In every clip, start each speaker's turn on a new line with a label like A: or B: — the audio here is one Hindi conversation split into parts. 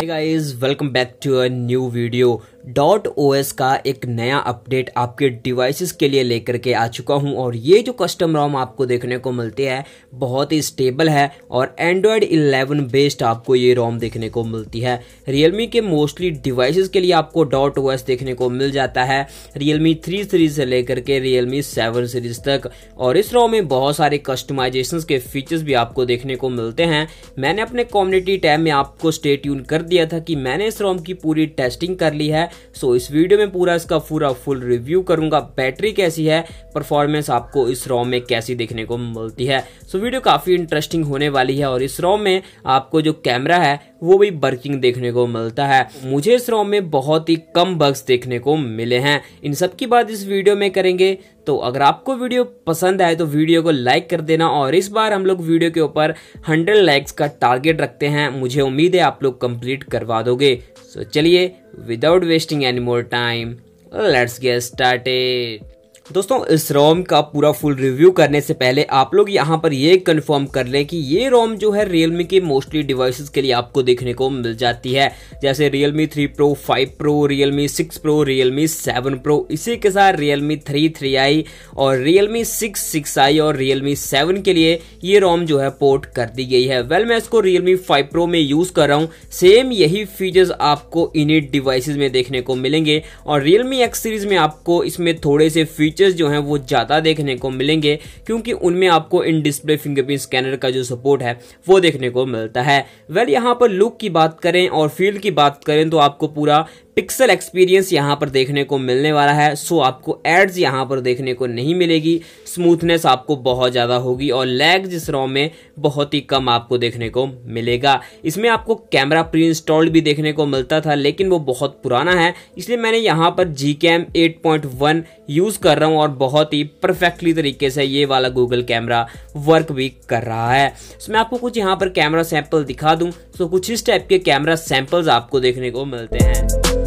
A: hey guys welcome back to a new video dot O का एक नया अपडेट आपके डिवाइसेस के लिए लेकर के आ चुका हूं और ये जो कस्टम रोम आपको देखने को मिलती है बहुत ही स्टेबल है और एंड्रॉयड 11 बेस्ड आपको ये रोम देखने को मिलती है रियलमी के मोस्टली डिवाइसेस के लिए आपको डॉट ओ देखने को मिल जाता है रियलमी थ्री सीरीज से लेकर के रियलमी सेवन सीरीज तक और इस रोम में बहुत सारे कस्टमाइजेशन के फीचर्स भी आपको देखने को मिलते हैं मैंने अपने कम्युनिटी टैब में आपको स्टेट कर दिया था कि मैंने इस रोम की पूरी टेस्टिंग कर ली है सो इस वीडियो में पूरा इसका पूरा फुल रिव्यू करूंगा बैटरी कैसी है परफॉर्मेंस आपको इस रॉम में कैसी देखने को मिलती है सो वीडियो काफ़ी इंटरेस्टिंग होने वाली है और इस रॉम में आपको जो कैमरा है वो भी वर्किंग देखने को मिलता है मुझे इस रॉम में बहुत ही कम बग्स देखने को मिले हैं इन सब की बात इस वीडियो में करेंगे तो अगर आपको वीडियो पसंद आए तो वीडियो को लाइक कर देना और इस बार हम लोग वीडियो के ऊपर 100 लाइक्स का टारगेट रखते हैं मुझे उम्मीद है आप लोग कंप्लीट करवा दोगे सो चलिए without wasting any more time let's get started दोस्तों इस रोम का पूरा फुल रिव्यू करने से पहले आप लोग यहाँ पर ये कंफर्म कर लें कि ये रोम जो है रियलमी के मोस्टली डिवाइसेस के लिए आपको देखने को मिल जाती है जैसे Realme three pro five pro Realme six pro Realme seven pro इसी के साथ रियलमी थ्री थ्री आई और रियलमी सिक्स सिक्स आई और रियलमी सेवन के लिए ये रोम जो है पोर्ट कर दी गई है वेल मैं इसको रियलमी फाइव प्रो में यूज़ कर रहा हूँ सेम यही फीचर्स आपको इन डिवाइसेज में देखने को मिलेंगे और रियलमी एक्स सीरीज में आपको इसमें थोड़े से फीचर फीचर्स जो हैं वो ज़्यादा देखने को मिलेंगे क्योंकि उनमें आपको इन डिस्प्ले फिंगरप्रिंट स्कैनर का जो सपोर्ट है वो देखने को मिलता है वेल यहाँ पर लुक की बात करें और फील की बात करें तो आपको पूरा पिक्सल एक्सपीरियंस यहाँ पर देखने को मिलने वाला है सो आपको एड्स यहाँ पर देखने को नहीं मिलेगी स्मूथनेस आपको बहुत ज़्यादा होगी और लैग जिस रॉम में बहुत ही कम आपको देखने को मिलेगा इसमें आपको कैमरा प्री इंस्टॉल्ड भी देखने को मिलता था लेकिन वो बहुत पुराना है इसलिए मैंने यहाँ पर जी कैम यूज़ कर रहा हूँ हूँ और बहुत ही परफेक्टली तरीके से ये वाला गूगल कैमरा वर्क भी कर रहा है सो मैं आपको कुछ यहाँ पर कैमरा सैंपल दिखा दूँ सो कुछ इस टाइप के कैमरा सैंपल्स आपको देखने को मिलते हैं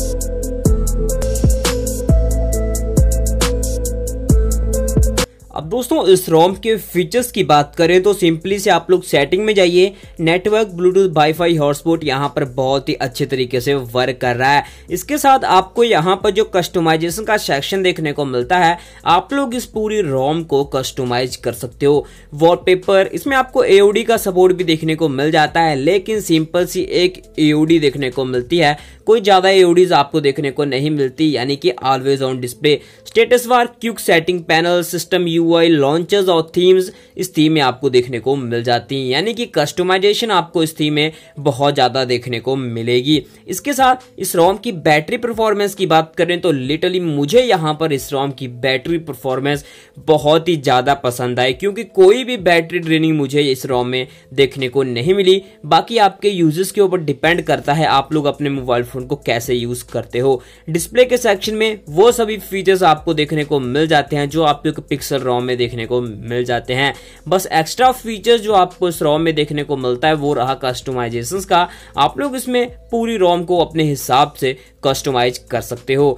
A: दोस्तों इस रोम के फीचर्स की बात करें तो सिंपली से आप लोग सेटिंग में जाइए नेटवर्क ब्लूटूथ वाईफाई हॉटस्पॉट यहाँ पर बहुत ही अच्छे तरीके से वर्क कर रहा है इसके साथ आपको यहाँ पर जो कस्टमाइजेशन का सेक्शन देखने को मिलता है आप लोग इस पूरी रोम को कस्टमाइज कर सकते हो वॉलपेपर इसमें आपको एओडी का सपोर्ट भी देखने को मिल जाता है लेकिन सिंपल सी एक एओडी देखने को मिलती है कोई ज़्यादा एओडीज आपको देखने को नहीं मिलती यानी कि always on display status bar quick setting panel system U कई लॉन्चेस और थीम्स इस थीम में आपको देखने को मिल जाती हैं यानी कि कस्टमाइजेशन आपको इस थीम में बहुत ज़्यादा देखने को मिलेगी इसके साथ इस रोम की बैटरी परफॉर्मेंस की बात करें तो लिटरली मुझे यहाँ पर इस रोम की बैटरी परफॉर्मेंस बहुत ही ज़्यादा पसंद आई क्योंकि कोई भी बैटरी ड्रेनिंग मुझे इस रोम में देखने को नहीं मिली बाकी आपके यूजर्स के ऊपर डिपेंड करता है आप लोग अपने मोबाइल फ़ोन को कैसे यूज़ करते हो डिस्प्ले के सेक्शन में वो सभी फीचर्स आपको देखने को मिल जाते हैं जो आपके पिक्सल रोम रॉम में देखने को मिल जाते हैं बस एक्स्ट्रा फीचर जो आपको इस रॉम में देखने को मिलता है वो रहा कस्टमाइजेशन का आप लोग इसमें पूरी रॉम को अपने हिसाब से कस्टमाइज कर सकते हो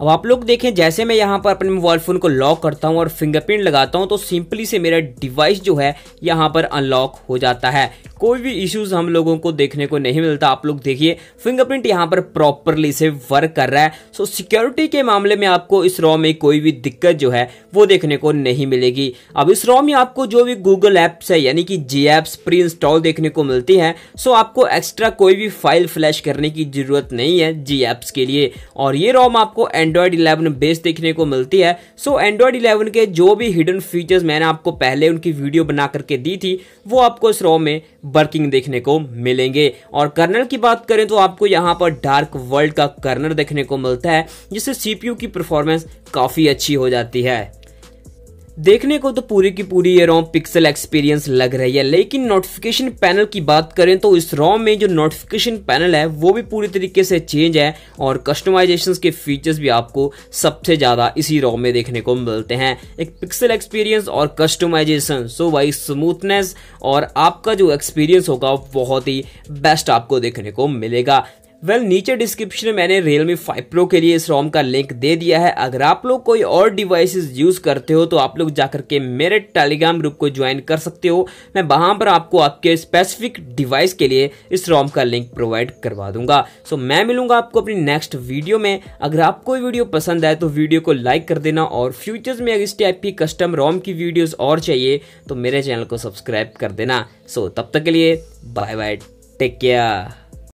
A: अब आप लोग देखें जैसे मैं यहाँ पर अपने मोबाइल फ़ोन को लॉक करता हूँ और फिंगरप्रिंट लगाता हूँ तो सिंपली से मेरा डिवाइस जो है यहाँ पर अनलॉक हो जाता है कोई भी इश्यूज हम लोगों को देखने को नहीं मिलता आप लोग देखिए फिंगरप्रिंट यहाँ पर प्रॉपरली से वर्क कर रहा है सो सिक्योरिटी के मामले में आपको इस रॉ में कोई भी दिक्कत जो है वो देखने को नहीं मिलेगी अब इस रॉ में आपको जो भी गूगल ऐप्स है यानी कि जी एप्स प्री इंस्टॉल देखने को मिलती है सो आपको एक्स्ट्रा कोई भी फाइल फ्लैश करने की जरूरत नहीं है जी एप्स के लिए और ये रॉम आपको एंड्रॉयड इलेवन बेस देखने को मिलती है सो एंड्रॉयड इलेवन के जो भी हिडन फीचर्स मैंने आपको पहले उनकी वीडियो बना करके दी थी वो आपको इस रॉ में वर्किंग देखने को मिलेंगे और कर्नल की बात करें तो आपको यहाँ पर डार्क वर्ल्ड का कर्नल देखने को मिलता है जिससे सीपीयू की परफॉर्मेंस काफ़ी अच्छी हो जाती है देखने को तो पूरी की पूरी ये रोम पिक्सल एक्सपीरियंस लग रही है लेकिन नोटिफिकेशन पैनल की बात करें तो इस रोम में जो नोटिफिकेशन पैनल है वो भी पूरी तरीके से चेंज है और कस्टमाइजेशन के फीचर्स भी आपको सबसे ज़्यादा इसी रोम में देखने को मिलते हैं एक पिक्सल एक्सपीरियंस और कस्टमाइजेशन सो वाई स्मूथनेस और आपका जो एक्सपीरियंस होगा बहुत ही बेस्ट आपको देखने को मिलेगा वेल well, नीचे डिस्क्रिप्शन में मैंने Realme 5 Pro के लिए इस रोम का लिंक दे दिया है अगर आप लोग कोई और डिवाइसेस यूज़ करते हो तो आप लोग जाकर के मेरे टेलीग्राम ग्रुप को ज्वाइन कर सकते हो मैं वहां पर आपको आपके स्पेसिफिक डिवाइस के लिए इस रोम का लिंक प्रोवाइड करवा दूंगा सो so, मैं मिलूंगा आपको अपनी नेक्स्ट वीडियो में अगर आपको वीडियो पसंद आए तो वीडियो को लाइक कर देना और फ्यूचर्स में अगर इस टाइप की कस्टम रोम की वीडियोज़ और चाहिए तो मेरे चैनल को सब्सक्राइब कर देना सो so, तब तक के लिए बाय बाय टेक केयर